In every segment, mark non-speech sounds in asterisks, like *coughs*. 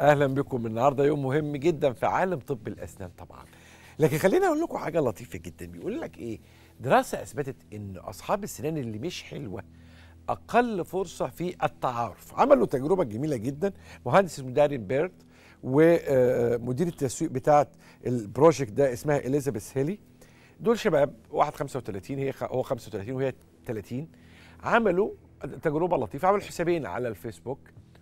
اهلا بكم النهارده يوم مهم جدا في عالم طب الاسنان طبعا لكن خليني اقول لكم حاجه لطيفه جدا بيقول لك ايه دراسه اثبتت ان اصحاب السنان اللي مش حلوه اقل فرصه في التعارف عملوا تجربه جميله جدا مهندس المدرب بيرت ومدير آه، التسويق بتاعه البروجكت ده اسمها اليزابيث هيلي دول شباب واحد 35 هي هو 35 وهي 30 عملوا تجربه لطيفه عملوا حسابين على الفيسبوك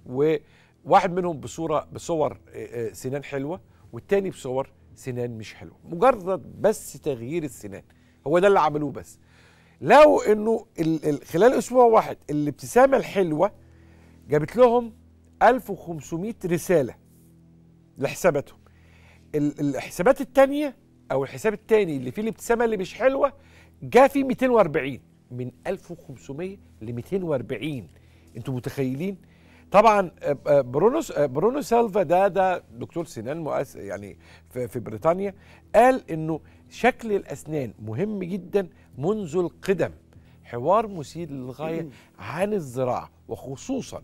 و واحد منهم بصوره بصور آه، آه، سنان حلوه والتاني بصور سنان مش حلوه مجرد بس تغيير السنان هو ده اللي عملوه بس لو انه خلال اسبوع واحد الابتسامه الحلوه جابت لهم 1500 رساله لحساباتهم الحسابات التانيه او الحساب التاني اللي فيه الابتسامه اللي مش حلوه جاء فيه 240 من 1500 ل 240 انتوا متخيلين طبعا آه، آه، برونوس آه، برونو سالفا ده ده دكتور سنان مؤس يعني في, في بريطانيا قال انه شكل الاسنان مهم جدا منذ القدم حوار مثير للغايه عن الزراعه وخصوصا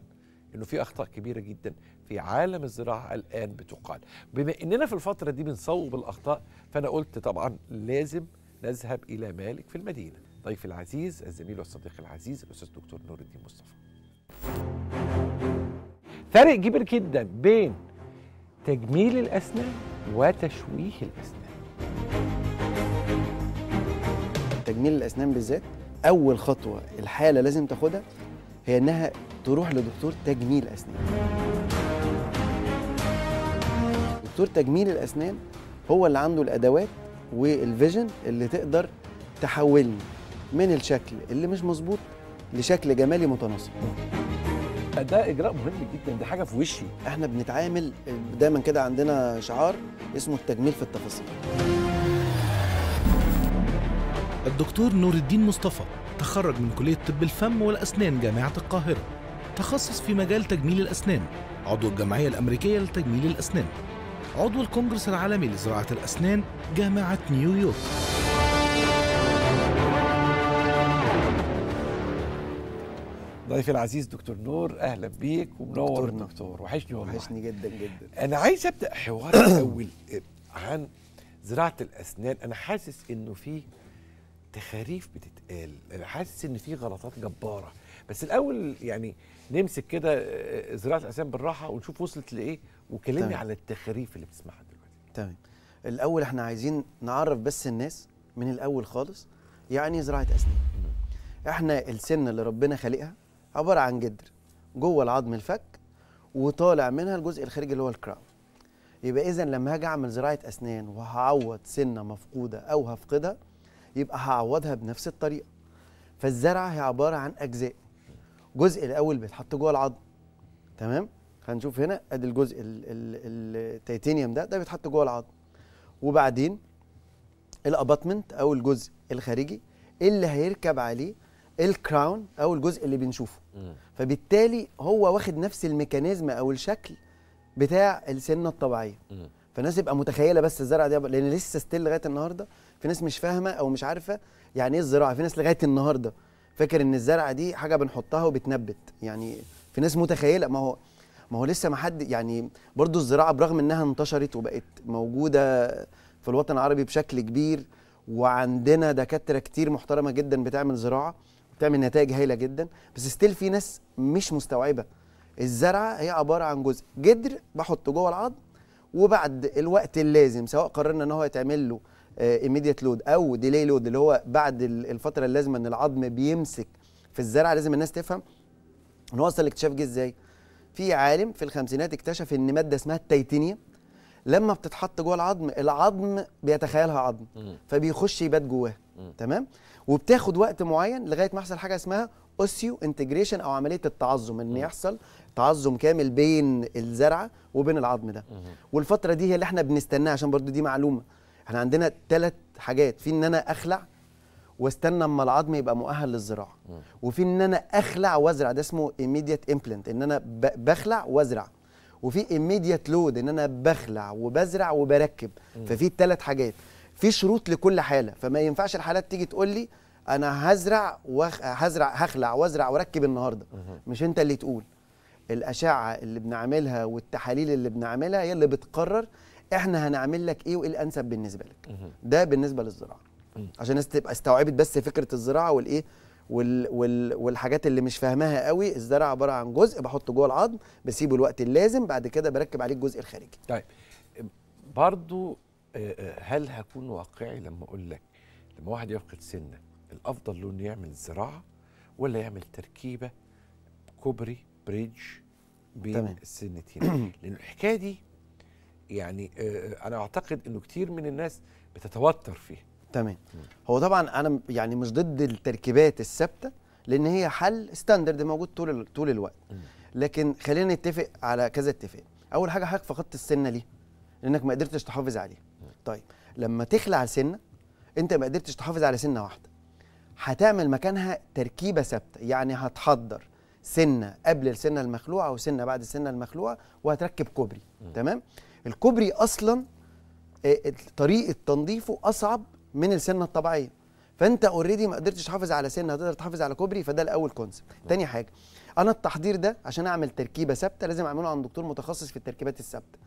انه في اخطاء كبيره جدا في عالم الزراعه الان بتقال بما اننا في الفتره دي بنصوب الاخطاء فانا قلت طبعا لازم نذهب الى مالك في المدينه ضيفي العزيز الزميل والصديق العزيز الاستاذ دكتور نور الدين مصطفى فرق كبير جدا بين تجميل الاسنان وتشويه الاسنان تجميل الاسنان بالذات اول خطوه الحاله لازم تاخدها هي انها تروح لدكتور تجميل اسنان دكتور تجميل الاسنان هو اللي عنده الادوات والفيجن اللي تقدر تحولني من الشكل اللي مش مظبوط لشكل جمالي متناسق ده اجراء مهم جدا دي حاجه في وشي احنا بنتعامل دايما كده عندنا شعار اسمه التجميل في التفاصيل الدكتور نور الدين مصطفى تخرج من كليه طب الفم والاسنان جامعه القاهره تخصص في مجال تجميل الاسنان عضو الجمعيه الامريكيه لتجميل الاسنان عضو الكونجرس العالمي لزراعه الاسنان جامعه نيويورك ضيفي العزيز دكتور نور اهلا بيك ومنور دكتور وحشني والله وحشني جدا جدا انا عايز ابدا حوار *coughs* الاول آه، عن زراعه الاسنان انا حاسس انه في تخاريف بتتقال انا حاسس ان في غلطات جباره بس الاول يعني نمسك كده آه، آه، زراعه الاسنان بالراحه ونشوف وصلت لايه وكلمني على التخاريف اللي بتسمعها دلوقتي تمام الاول احنا عايزين نعرف بس الناس من الاول خالص يعني زراعه اسنان احنا السن اللي ربنا خالقها عباره عن جدر جوه العظم الفك وطالع منها الجزء الخارجي اللي هو الكراون يبقى اذا لما هاجي اعمل زراعه اسنان وهعوض سنه مفقوده او هفقدها يبقى هعوضها بنفس الطريقه فالزرعه هي عباره عن اجزاء الجزء الاول بيتحط جوه العظم تمام هنشوف هنا ادي الجزء التيتانيوم ده ده بيتحط جوه العظم وبعدين الاباتمنت او الجزء الخارجي اللي هيركب عليه الكراون او الجزء اللي بنشوفه مم. فبالتالي هو واخد نفس الميكانيزم او الشكل بتاع السنه الطبيعيه مم. فالناس تبقى متخيله بس الزرعه دي لان لسه ستيل لغايه النهارده في ناس مش فاهمه او مش عارفه يعني ايه الزراعه في ناس لغايه النهارده فاكر ان الزرعه دي حاجه بنحطها وبتنبت يعني في ناس متخيله ما هو ما هو لسه ما حد يعني برضو الزراعه برغم انها انتشرت وبقت موجوده في الوطن العربي بشكل كبير وعندنا دكاتره كتير محترمه جدا بتعمل زراعه بتعمل نتائج هايله جدا بس ستيل في ناس مش مستوعبه الزرعه هي عباره عن جزء جدر بحطه جوه العظم وبعد الوقت اللازم سواء قررنا ان هو يتعمل له ايميديت آه، لود او ديلي لود اللي هو بعد الفتره اللازمه ان العظم بيمسك في الزرعه لازم الناس تفهم ان هو اصلا الاكتشاف جه ازاي في عالم في الخمسينات اكتشف ان ماده اسمها التيتانيوم لما بتتحط جوه العظم العظم بيتخيلها عظم فبيخش يبات جواه تمام وبتاخد وقت معين لغايه ما يحصل حاجه اسمها اوسيو انتجريشن او عمليه التعظم ان يحصل تعظم كامل بين الزرعه وبين العظم ده والفتره دي هي اللي احنا بنستناها عشان برضو دي معلومه احنا عندنا ثلاث حاجات في ان انا اخلع واستنى اما العظم يبقى مؤهل للزراعه وفي ان انا اخلع وازرع ده اسمه immediate implant ان انا بخلع وازرع وفي ايميديت لود ان انا بخلع وبزرع وبركب ففي ثلاث حاجات في شروط لكل حاله فما ينفعش الحالات تيجي تقول لي انا هزرع وهزرع هخلع وازرع واركب النهارده مش انت اللي تقول الاشعه اللي بنعملها والتحاليل اللي بنعملها هي اللي بتقرر احنا هنعمل لك ايه وايه الانسب بالنسبه لك ده بالنسبه للزراعه عشان الناس تبقى استوعبت بس فكره الزراعه والايه وال وال والحاجات اللي مش فاهماها قوي الزرع عباره عن جزء بحطه جوه العظم بسيبه الوقت اللازم بعد كده بركب عليه الجزء الخارجي طيب برضو آه، آه، هل هكون واقعي لما اقول لك لما واحد يفقد سنه الافضل له انه يعمل زراعه ولا يعمل تركيبه كوبري بريدج بين تمام. السنتين *clears throat* لان الحكايه دي يعني آه، انا اعتقد انه كتير من الناس بتتوتر فيها تمام هو طبعا انا يعني مش ضد التركيبات الثابته لان هي حل ستاندرد موجود طول طول الوقت لكن خلينا نتفق على كذا اتفاق اول حاجه حضرتك فقدت السنه ليه لانك ما قدرتش تحافظ عليها طيب لما تخلع السنه انت ما قدرتش تحافظ على سنه واحده هتعمل مكانها تركيبه ثابته يعني هتحضر سنه قبل السنه المخلوعه وسنه بعد السنه المخلوعه وهتركب كوبري م. تمام الكوبري اصلا آه، طريقه تنظيفه اصعب من السنه الطبيعيه فانت اوريدي ما قدرتش تحافظ على سنه هتقدر تحافظ على كوبري فده الاول كونسبت تاني حاجه انا التحضير ده عشان اعمل تركيبه ثابته لازم اعمله عند دكتور متخصص في التركيبات الثابته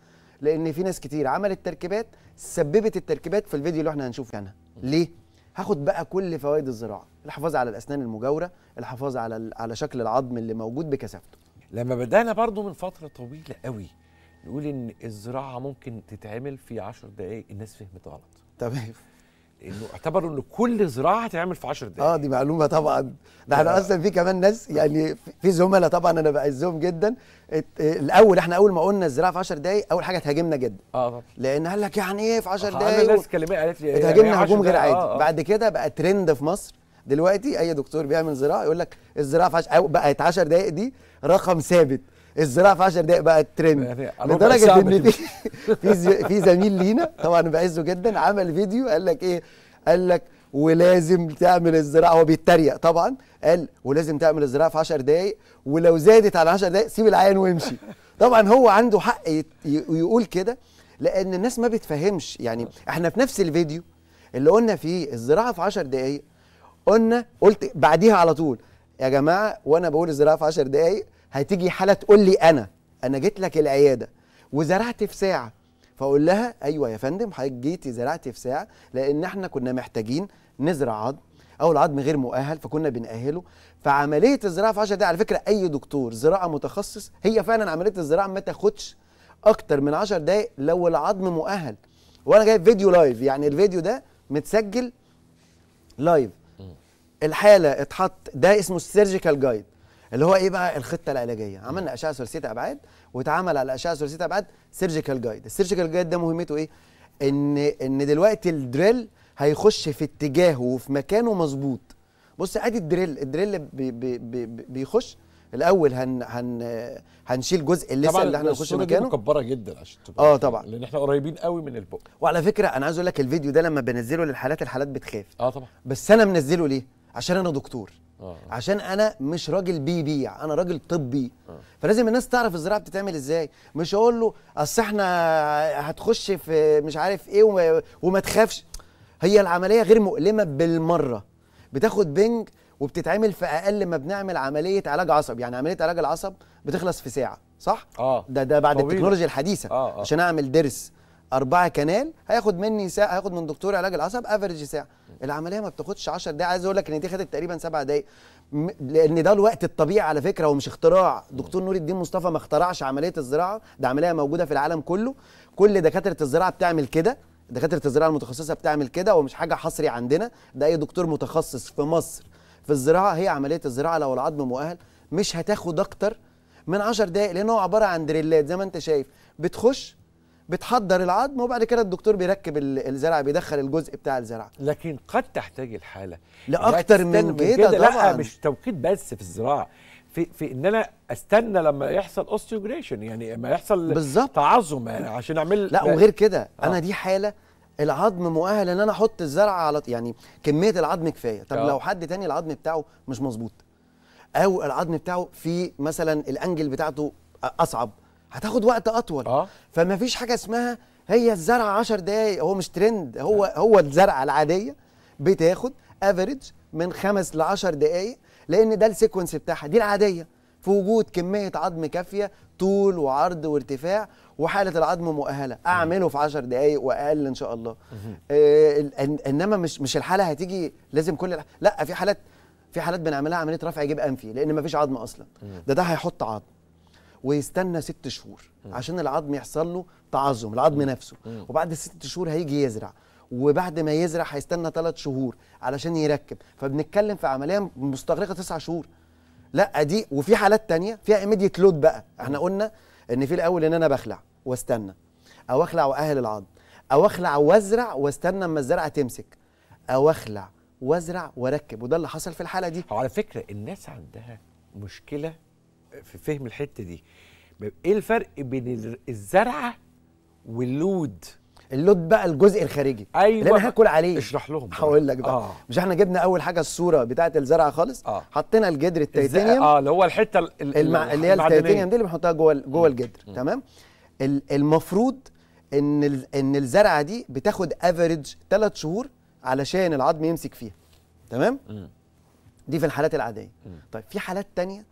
لان في ناس كتير عملت تركيبات سببت التركيبات في الفيديو اللي احنا هنشوفه عنها ليه هاخد بقى كل فوائد الزراعه الحفاظ على الاسنان المجاوره الحفاظ على على شكل العظم اللي موجود بكثافته لما بدانا برضو من فتره طويله قوي نقول ان الزراعه ممكن تتعمل في 10 دقائق الناس فهمت غلط تمام انه اعتبروا ان كل زراعه هتتعمل في 10 دقائق اه دي معلومه طبعا ده احنا اصلا في كمان ناس يعني في زملاء طبعا انا بعزهم جدا الاول احنا اول ما قلنا الزراعه في 10 دقائق اول حاجه اتهاجمنا جدا اه طبعا آه. لان قال لك يعني ايه في 10 آه، دقائق الناس ناس قالت لي اتهاجمنا يعني إيه هجوم غير عادي آه آه. بعد كده بقى ترند في مصر دلوقتي اي دكتور بيعمل زراعه يقول لك الزراعه في 10 عش... بقت 10 دقائق دي رقم ثابت الزراعه في 10 دقائق بقت ترند لدرجه ان في في زميل لينا طبعا بعزه جدا عمل فيديو قال لك ايه قال لك ولازم تعمل الزراعه هو بيتريق طبعا قال ولازم تعمل الزراعه في 10 دقائق ولو زادت على 10 دقائق سيب العيان وامشي طبعا هو عنده حق يقول كده لان الناس ما بتفهمش يعني احنا في نفس الفيديو اللي قلنا فيه الزراعه في 10 دقائق قلنا قلت بعديها على طول يا جماعه وانا بقول الزراعه في 10 دقائق هتيجي حاله تقول لي انا انا جيت لك العياده وزرعت في ساعه فاقول لها ايوه يا فندم حضرتك جيتي زرعتي في ساعه لان احنا كنا محتاجين نزرع عظم او العظم غير مؤهل فكنا بنأهله فعمليه الزراعه في 10 دقائق على فكره اي دكتور زراعه متخصص هي فعلا عمليه الزراعه ما تاخدش اكتر من 10 دقائق لو العظم مؤهل وانا جايب فيديو لايف يعني الفيديو ده متسجل لايف الحاله اتحط ده اسمه السيرجيكال جايد اللي هو ايه بقى الخطه العلاجيه عملنا اشعه ثلاثيه ابعاد واتعمل على اشعه ثلاثيه ابعاد سيرجيكال جايد السيرجيكال جايد ده مهمته ايه ان ان دلوقتي الدريل هيخش في اتجاهه وفي مكانه مظبوط بص ادي الدريل الدريل بي بي بي بيخش الاول هن هن هنشيل جزء اللسه اللي احنا هنخش مكانه طبعا مكبره جدا عشان تبقى اه طبعا لان احنا قريبين قوي من البق وعلى فكره انا عايز اقول لك الفيديو ده لما بنزله للحالات الحالات بتخاف اه طبعا بس انا منزله ليه عشان انا دكتور آه. عشان انا مش راجل بيبيع انا راجل طبي آه. فلازم الناس تعرف الزراعه بتتعمل ازاي مش اقول له اصل احنا هتخش في مش عارف ايه وما, وما تخافش هي العمليه غير مؤلمه بالمره بتاخد بنج وبتتعمل في اقل ما بنعمل عمليه علاج عصب يعني عمليه علاج العصب بتخلص في ساعه صح اه ده ده بعد طبيعي. التكنولوجيا الحديثه آه آه. عشان اعمل ضرس أربعة كنال هياخد مني ساعه هياخد من دكتور علاج العصب افريج ساعه العمليه ما بتاخدش 10 دقايق عايز اقول لك ان دي خدت تقريبا سبع دقايق لان ده الوقت الطبيعي على فكره ومش اختراع دكتور نور الدين مصطفى ما اخترعش عمليه الزراعه ده عمليه موجوده في العالم كله كل دكاتره الزراعه بتعمل كده دكاتره الزراعه المتخصصه بتعمل كده ومش حاجه حصري عندنا ده اي دكتور متخصص في مصر في الزراعه هي عمليه الزراعه لو العظم مؤهل مش هتاخد اكتر من 10 دقائق لان هو عباره عن دريلات زي ما انت شايف بتخش بتحضر العظم وبعد كده الدكتور بيركب الزرع بيدخل الجزء بتاع الزرع لكن قد تحتاج الحاله لاكتر من كده لا مش توقيت بس في الزراعه في في ان انا استنى لما يحصل اوستيوجريشن يعني لما يحصل بالظبط تعظم عشان اعمل لا وغير كده آه. انا دي حاله العظم مؤهل ان انا احط الزرع على يعني كميه العظم كفايه طب آه. لو حد تاني العظم بتاعه مش مظبوط او العظم بتاعه في مثلا الانجل بتاعته اصعب هتاخد وقت اطول آه. فما فيش حاجه اسمها هي الزرعه 10 دقائق هو مش ترند هو آه. هو الزرعه العاديه بتاخد افريج من خمس ل 10 دقائق لان ده السيكونس بتاعها دي العاديه في وجود كميه عظم كافيه طول وعرض وارتفاع وحاله العظم مؤهله اعمله في 10 دقائق واقل ان شاء الله آه انما مش مش الحاله هتيجي لازم كل لا في حالات في حالات بنعملها عمليه رفع جيب انفي لان مفيش عظم اصلا ده ده هيحط عظم ويستنى ست شهور عشان العظم يحصل له تعظم العظم نفسه وبعد ست شهور هيجي يزرع وبعد ما يزرع هيستنى ثلاث شهور علشان يركب فبنتكلم في عمليه مستغرقه تسع شهور لا دي وفي حالات تانية فيها ايميديت لود بقى احنا قلنا ان في الاول ان انا بخلع واستنى او اخلع واهل العظم او اخلع وازرع واستنى اما الزرعه تمسك او اخلع وازرع واركب وده اللي حصل في الحاله دي على فكره الناس عندها مشكله في فهم الحته دي ايه الفرق بين الزرعه واللود اللود بقى الجزء الخارجي أيوة. اللي انا هاكل عليه اشرح لهم هقول لك بقى آه. مش احنا جبنا اول حاجه الصوره بتاعه الزرعه خالص آه. حطينا الجدر التيتانيوم اه اللي هو الحته المع... اللي هي التيتانيوم دي اللي بنحطها جوه جوه الجدر م. تمام المفروض ان ال... ان الزرعه دي بتاخد افريج 3 شهور علشان العظم يمسك فيها تمام م. دي في الحالات العاديه م. طيب في حالات تانية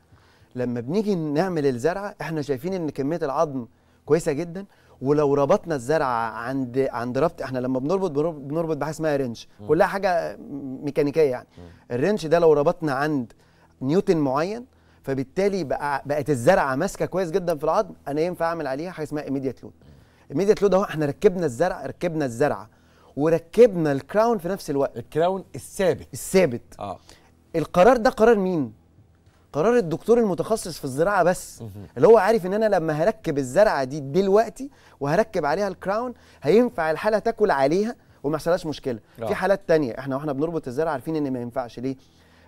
لما بنيجي نعمل الزرعه احنا شايفين ان كميه العظم كويسه جدا ولو ربطنا الزرعه عند عند ربط احنا لما بنربط بنربط بحاجه اسمها رنش كلها حاجه ميكانيكيه يعني الرنش ده لو ربطنا عند نيوتن معين فبالتالي بقت الزرعه ماسكه كويس جدا في العظم انا ينفع اعمل عليها حاجه اسمها ايميديت لود ايميديت لود اهو احنا ركبنا الزرع ركبنا الزرعه وركبنا الكراون في نفس الوقت الكراون الثابت الثابت اه القرار ده قرار مين قرار الدكتور المتخصص في الزراعه بس اللي هو عارف ان انا لما هركب الزرعه دي دلوقتي وهركب عليها الكراون هينفع الحاله تاكل عليها وما يحصلهاش مشكله لا. في آه. حالات تانية احنا واحنا بنربط الزرعه عارفين ان ما ينفعش ليه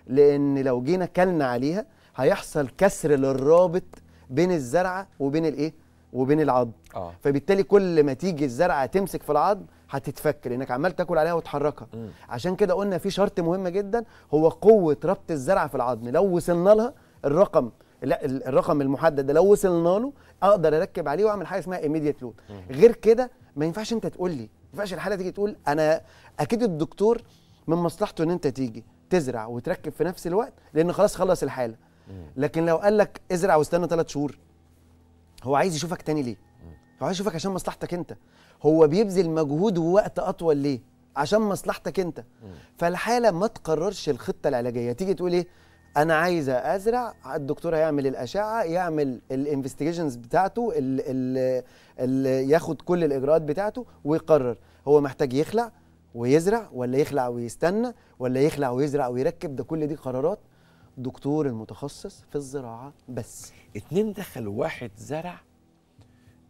لان لو جينا كلنا عليها هيحصل كسر للرابط بين الزرعه وبين الايه وبين العظم آه. فبالتالي كل ما تيجي الزرعه تمسك في العظم هتتفك لانك عمال تاكل عليها وتحركها م. عشان كده قلنا في شرط مهم جدا هو قوه ربط الزرعه في العظم لو وصلنا لها الرقم لا الرقم المحدد ده لو وصلنا له اقدر اركب عليه واعمل حاجه اسمها ايميديت لود غير كده ما ينفعش انت تقول لي ما ينفعش الحاله تيجي تقول انا اكيد الدكتور من مصلحته ان انت تيجي تزرع وتركب في نفس الوقت لان خلاص خلص الحاله لكن لو قال لك ازرع واستنى ثلاث شهور هو عايز يشوفك تاني ليه؟ هو عايز يشوفك عشان مصلحتك انت هو بيبذل مجهود ووقت اطول ليه عشان مصلحتك انت فالحاله ما تقررش الخطه العلاجيه تيجي تقول ايه انا عايزه ازرع الدكتور هيعمل الاشعه يعمل الانفستيجيشنز بتاعته ال ياخد كل الاجراءات بتاعته ويقرر هو محتاج يخلع ويزرع ولا يخلع ويستنى ولا يخلع ويزرع ويركب ده كل دي قرارات دكتور المتخصص في الزراعه بس اتنين دخل واحد زرع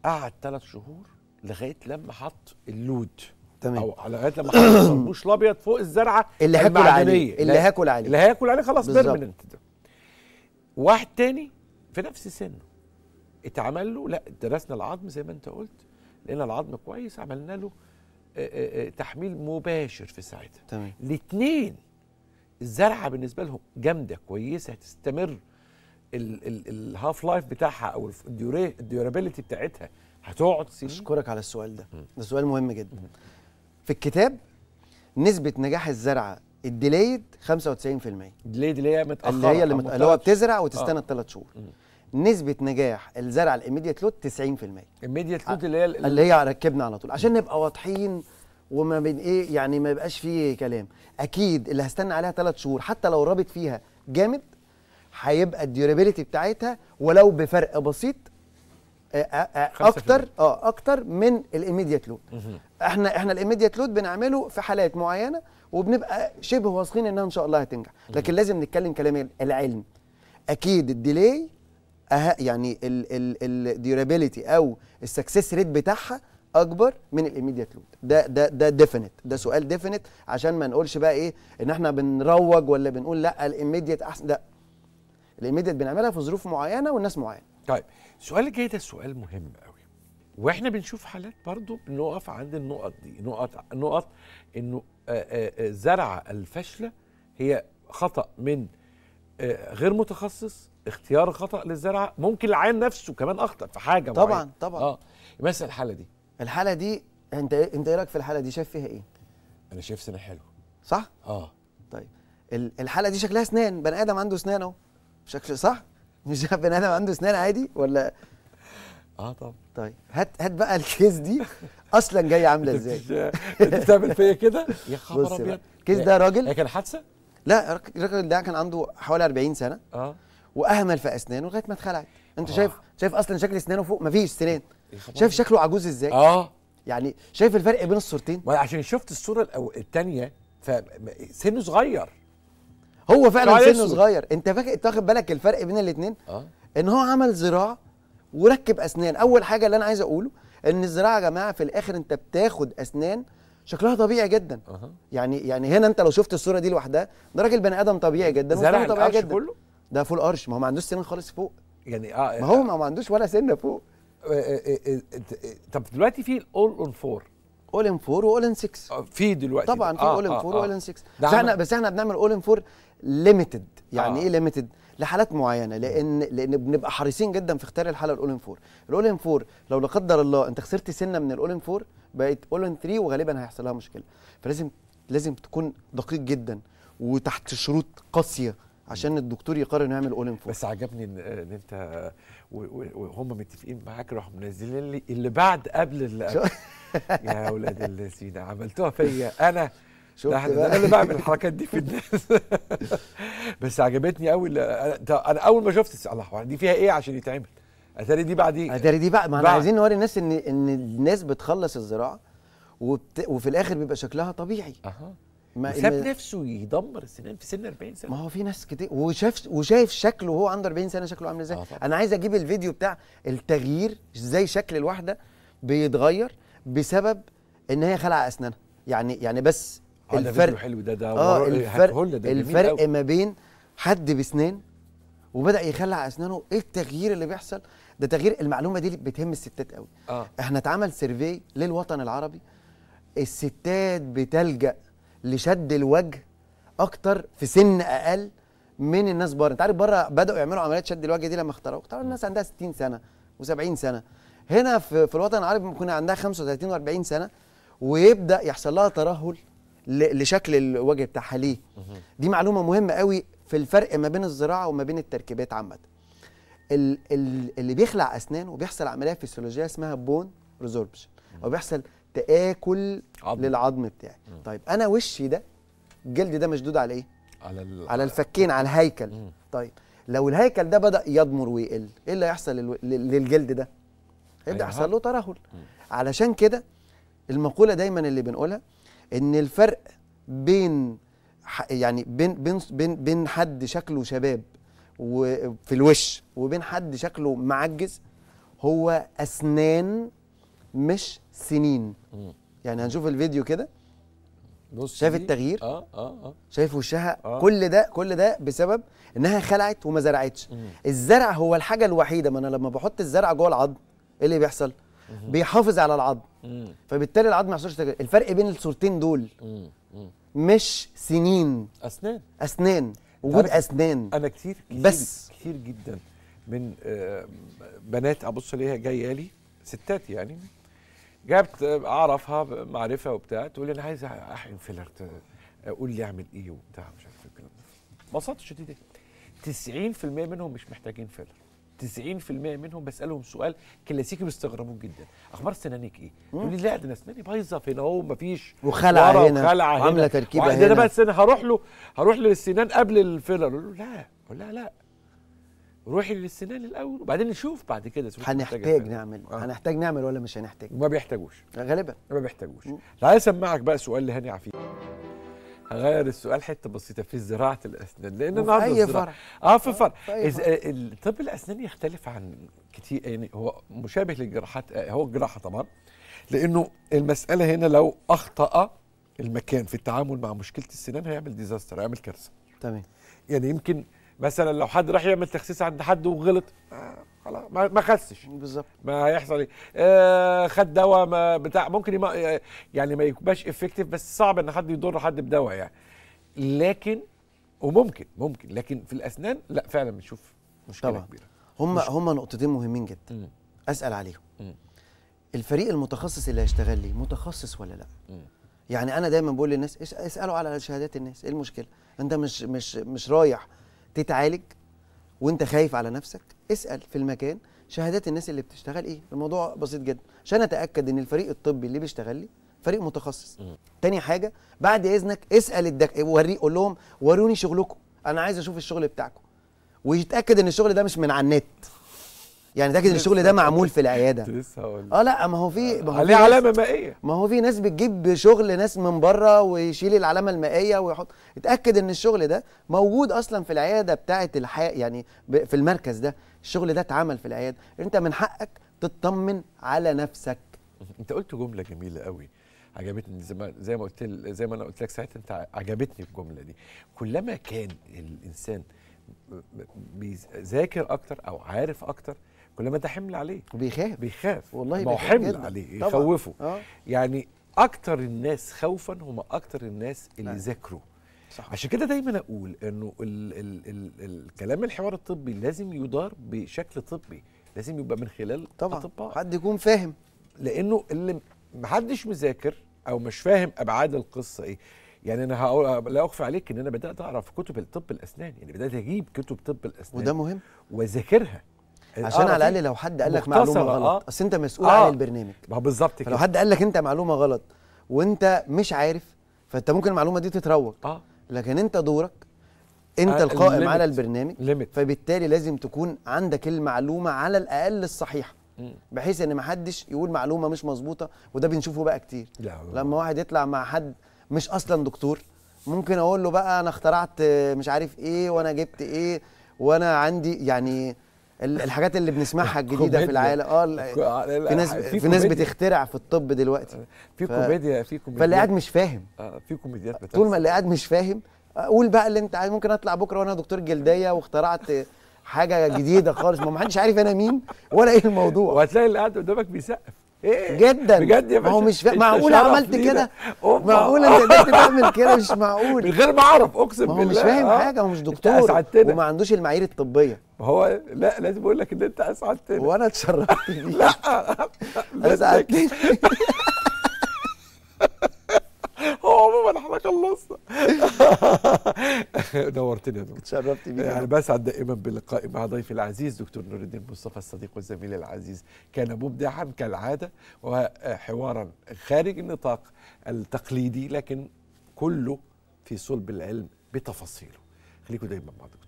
قعد ثلاث شهور لغايه لما حط اللود تمام او على لغايه لما حط *coughs* الطربوش الابيض فوق الزرعه اللي هاكل عليه اللي هاكل عليه اللي هاكل عليه خلاص بيرمننت ده واحد تاني في نفس سنه اتعمل له لا درسنا العظم زي ما انت قلت لقينا العظم كويس عملنا له آه، آه، آه، تحميل مباشر في ساعتها تمام الاثنين الزرعه بالنسبه لهم جامده كويسه هتستمر الهاف لايف بتاعها او الديورابيلتي بتاعتها هتقعد سنين اشكرك على السؤال ده ده سؤال مهم جدا في الكتاب نسبه نجاح الزرعه الديليد 95% الديلي اللي هي متاخره اللي هي اللي, مت... اللي هو بتزرع وتستنى آه. الثلاث شهور نسبه نجاح الزرع الايميديت لود 90% الايميديت لود اللي هي اللي هي ركبنا على طول عشان نبقى واضحين وما بين ايه يعني ما يبقاش فيه كلام اكيد اللي هستنى عليها ثلاث شهور حتى لو رابط فيها جامد هيبقى الديورابيلتي بتاعتها ولو بفرق بسيط آه، آه، آه، اكتر اه اكتر من الايميديت لود احنا احنا الايميديت لود بنعمله في حالات معينه وبنبقى شبه واثقين انها ان شاء الله هتنجح لكن لازم نتكلم كلام العلم اكيد الديلي أه يعني الديورابيلتي او السكسس ريت بتاعها اكبر من الايميديت لود ده ده ده ديفينيت ده سؤال ديفينيت عشان ما نقولش بقى ايه ان احنا بنروج ولا بنقول لا الايميديت احسن لا الايميديت بنعملها في ظروف معينه والناس معينه طيب السؤال الجاي ده سؤال مهم قوي واحنا بنشوف حالات برضو بنقف عند النقط دي نقط نقط انه زرع الفاشله هي خطا من غير متخصص اختيار خطا للزرعه ممكن العيان نفسه كمان اخطا في حاجه طبعا معينة. طبعا اه مثلا الحاله دي الحاله دي انت انت ايه رايك في الحاله دي شايف فيها ايه انا شايف سنه حلو صح اه طيب الحاله دي شكلها اسنان بني ادم عنده اسنان اهو شكل صح مش بني ادم عنده اسنان عادي ولا اه طبعا طيب هات هات بقى الكيس دي اصلا جايه عامله ازاي انت بتعمل فيا كده يا خبر ابيض الكيس ده راجل هي كان حادثه لا الراجل ده كان عنده حوالي 40 سنه اه واهمل في اسنانه لغايه ما اتخلعت انت آه. شايف شايف اصلا شكل اسنانه فوق مفيش سنان شايف شكله عجوز ازاي اه يعني شايف الفرق بين الصورتين ما عشان شفت الصوره الثانيه فسنه صغير هو فعلا سنه صغير انت فاكر انت واخد بالك الفرق بين الاثنين آه. ان هو عمل زراعه وركب اسنان اول حاجه اللي انا عايز اقوله ان الزراعه يا جماعه في الاخر انت بتاخد اسنان شكلها طبيعي جدا أه. يعني يعني هنا انت لو شفت الصوره دي لوحدها ده راجل بني ادم طبيعي جدا زرع طبيعي جدا كله؟ ده فول القرش ما هو ما عندوش سنان خالص فوق يعني اه ما هو آه. ما عندوش ولا سنه فوق آه، آه، طب دلوقتي في الاول اون فور اول ان فور واول ان 6 في دلوقتي طبعا في اول ان فور واول ان 6 بس احنا بس احنا بنعمل اول ان فور ليميتد يعني آه. ايه ليميتد لحالات معينه لان لان بنبقى حريصين جدا في اختيار الحاله الاول ان الاولين الاول ان لو لا قدر الله انت خسرت سنه من الاول ان بقت اول ان 3 وغالبا هيحصل لها مشكله فلازم لازم تكون دقيق جدا وتحت شروط قاسيه عشان الدكتور يقرر انه يعمل اولين بس عجبني ان, إن انت وهم متفقين معاك راحوا منزلين لي اللي بعد قبل اللي قبل يا اولاد الذين عملتوها فيا انا شفت ده, ده انا اللي بعمل الحركات دي في *laughs* الناس بس عجبتني قوي انا اول ما شفت الله دي فيها ايه عشان يتعمل اتاري دي بعد ايه اتاري دي بقى ما احنا عايزين نوري الناس ان ان الناس بتخلص الزراعه وبت... وفي الاخر بيبقى شكلها طبيعي اها ما ساب ما... نفسه يدمر السنان في سن 40 سنه ما هو في ناس كتير وشاف وشايف شكله وهو عنده 40 سنه شكله عامل ازاي آه انا عايز اجيب الفيديو بتاع التغيير ازاي شكل الواحده بيتغير بسبب ان هي خلع اسنانها يعني يعني بس آه، الفرق حلو ده ده آه الفرق, ده الفرق ما بين حد بسنان وبدا يخلع اسنانه ايه التغيير اللي بيحصل ده تغيير المعلومه دي بتهم الستات قوي آه. احنا اتعمل سيرفي للوطن العربي الستات بتلجا لشد الوجه اكتر في سن اقل من الناس بره انت عارف بره بداوا يعملوا عمليات شد الوجه دي لما اخترعوا اخترعوا الناس عندها 60 سنه و70 سنه هنا في, في الوطن العربي ممكن عندها 35 و40 سنه ويبدا يحصل لها ترهل لشكل الوجه بتاعها ليه دي معلومه مهمه قوي في الفرق ما بين الزراعه وما بين التركيبات عامه اللي بيخلع اسنان وبيحصل عمليه فيسيولوجيه اسمها بون ريزوربشن او بيحصل تاكل عضل. للعظم بتاعي مم. طيب انا وشي ده الجلد ده مشدود على ايه على على الفكين على الهيكل مم. طيب لو الهيكل ده بدا يضمر ويقل ايه اللي هيحصل للو... للجلد ده هيبدا يحصل له ترهل علشان كده المقوله دايما اللي بنقولها ان الفرق بين يعني بين بين بين, بين حد شكله شباب وفي الوش وبين حد شكله معجز هو اسنان مش سنين يعني هنشوف الفيديو كده بص شايف التغيير اه اه اه شايف وشها آه. كل ده كل ده بسبب انها خلعت وما زرعتش الزرع هو الحاجه الوحيده ما انا لما بحط الزرع جوه العظم ايه اللي بيحصل بيحافظ على العظم فبالتالي العظم ما يحصلش تجاعيد الفرق بين الصورتين دول مش سنين اسنان اسنان وجود اسنان انا كتير, كتير بس كتير جدا من آه، بنات ابص ليها جايه لي ستات يعني جابت آه، اعرفها معرفه وبتاع تقول لي انا عايز احقن فيلر قول لي اعمل ايه وبتاع مش عارف الكلام ده ببساطه شديده 90% منهم مش محتاجين فيلر 90% منهم بسالهم سؤال كلاسيكي بيستغربوه جدا اخبار سنانيك ايه؟ يقول لي لا ده انا اسناني بايظه في اهو مفيش وخلع هنا وخلع هنا عامله تركيبه هنا انا بس انا هروح له هروح للسنان قبل الفيلر اقول له لا لا لا روحي للسنان الاول وبعدين نشوف بعد كده هنحتاج نعمل آه. هنحتاج نعمل ولا مش هنحتاج ما بيحتاجوش غالبا ما بيحتاجوش تعالى اسمعك بقى سؤال لهاني عفيف هغير السؤال حته بسيطه في زراعه الاسنان لان النهارده اي فرع اه في فرع طب الاسنان يختلف عن كتير يعني هو مشابه للجراحات آه، هو الجراحه طبعا لانه المساله هنا لو اخطا المكان في التعامل مع مشكله السنان هيعمل ديزاستر هيعمل كارثه تمام يعني يمكن مثلا لو حد راح يعمل تخسيس عند حد وغلط خلاص ما, ما خسش بالظبط ما هيحصل ايه آه خد دواء ما بتاع ممكن يما آه، يعني ما يبقاش افكتيف بس صعب ان حد يضر حد بدواء يعني لكن وممكن ممكن لكن في الاسنان لا فعلا بنشوف مشكله طبعا. كبيره هم مش... هم نقطتين مهمين جدا م. اسال عليهم م. الفريق المتخصص اللي هيشتغل لي متخصص ولا لا م. يعني انا دايما بقول للناس اسالوا على شهادات الناس ايه المشكله انت مش مش مش رايح تتعالج وانت خايف على نفسك اسال في المكان شهادات الناس اللي بتشتغل ايه الموضوع بسيط جدا عشان اتاكد ان الفريق الطبي اللي بيشتغل لي فريق متخصص تاني حاجه بعد اذنك اسال الدك... وريه قول لهم وروني شغلكم انا عايز اشوف الشغل بتاعكم ويتاكد ان الشغل ده مش من على النت يعني تاكد ان الشغل ده معمول في العياده *laughs* لسه هقول اه لا ما هو في ما هو عليه علامه مائيه ما هو في ناس بتجيب شغل ناس من بره ويشيل العلامه المائيه ويحط اتاكد ان الشغل ده موجود اصلا في العياده بتاعه الح... يعني في المركز ده الشغل ده اتعمل في العياده انت من حقك تطمن على نفسك *laughs* انت قلت جمله جميله قوي عجبتني زي ما زي ما قلت زي ما انا قلت لك ساعتها انت عجبتني الجمله دي كلما كان الانسان بيذاكر اكتر او عارف اكتر كل ما انت حمل عليه وبيخاف بيخاف والله ما هو حمل جداً. عليه يخوفه آه. يعني اكتر الناس خوفا هم اكتر الناس اللي نعم. ذاكروا صح. عشان كده دايما اقول انه ال ال ال الكلام الحوار الطبي لازم يدار بشكل طبي لازم يبقى من خلال طبعا أطباء. حد يكون فاهم لانه اللي محدش مذاكر او مش فاهم ابعاد القصه ايه يعني انا هقول لا اخفي عليك ان انا بدات اعرف كتب الطب الاسنان يعني بدات اجيب كتب طب الاسنان وده مهم واذاكرها آه، عشان على الاقل لو حد قال لك معلومه غلط آه. اصل انت مسؤول آه. عن البرنامج ما بالظبط كده لو حد قال لك انت معلومه غلط وانت مش عارف فانت ممكن المعلومه دي تتروج آه. لكن انت دورك انت آه القائم على البرنامج ليميت. فبالتالي لازم تكون عندك المعلومه على الاقل الصحيحه بحيث ان ما حدش يقول معلومه مش مظبوطه وده بنشوفه بقى كتير لا لما واحد يطلع مع حد مش اصلا دكتور ممكن اقول له بقى انا اخترعت مش عارف ايه وانا جبت ايه وانا عندي يعني الحاجات اللي بنسمعها *laughs* الجديده في العالم اه في ناس في ناس بتخترع في الطب دلوقتي في كوميديا في كوميديا فاللي قاعد مش فاهم اه في كوميديات طول ما اللي قاعد مش فاهم قول بقى اللي انت عايز ممكن اطلع بكره وانا دكتور جلديه واخترعت حاجه جديده خالص ما حدش عارف انا مين ولا ايه الموضوع وهتلاقي اللي قاعد قدامك بيسقف إيه؟ جدا بجد يا باشا هو مش معقول عملت كده معقول انت قدرت تعمل كده مش معقول *laughs* من غير ما اعرف اقسم بالله هو مش فاهم آه. حاجه هو مش دكتور وما عندوش المعايير الطبيه هو لا لازم اقول لك ان انت اسعدتني وانا اتشرفت بيه لا اسعدتني *laughs* عموما احنا خلصنا نورتني يا دكتور اتشرفت بيك يعني بسعد دائما بلقائي مع ضيفي العزيز دكتور نور الدين مصطفى الصديق والزميل العزيز كان مبدعا كالعاده وحوارا خارج النطاق التقليدي لكن كله في صلب العلم بتفاصيله خليكم دايما مع دكتور